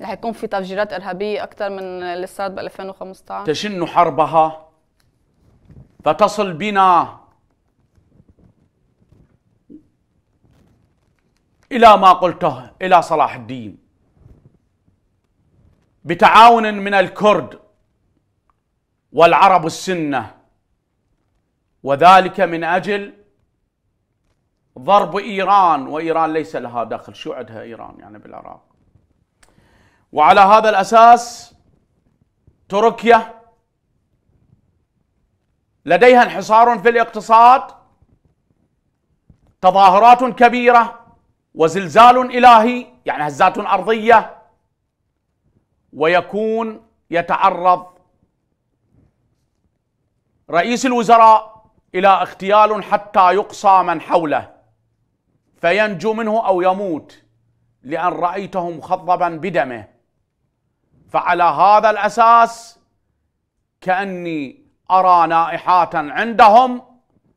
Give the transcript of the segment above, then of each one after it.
رح يكون في تفجيرات ارهابيه اكثر من اللي صارت ب 2015 تشن حربها فتصل بنا الى ما قلته الى صلاح الدين بتعاون من الكرد والعرب السنه وذلك من اجل ضرب ايران وايران ليس لها دخل شو عندها ايران يعني بالعراق وعلى هذا الأساس تركيا لديها انحصار في الاقتصاد تظاهرات كبيرة وزلزال إلهي يعني هزات أرضية ويكون يتعرض رئيس الوزراء إلى اغتيال حتى يقصى من حوله فينجو منه أو يموت لأن رأيته مخضبا بدمه فعلى هذا الأساس كأني أرى نائحات عندهم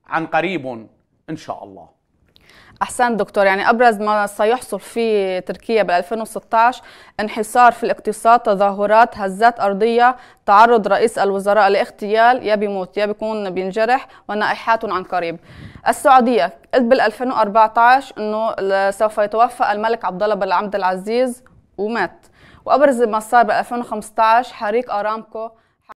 عن قريب إن شاء الله احسن دكتور يعني ابرز ما سيحصل في تركيا بال 2016 انحسار في الاقتصاد تظاهرات هزات ارضيه تعرض رئيس الوزراء لاغتيال يا بيموت يا بيكون بينجرح ونائحات عن قريب السعوديه بال 2014 انه سوف يتوفى الملك عبد الله بن عبد العزيز ومات وابرز ما صار ب 2015 حريق ارامكو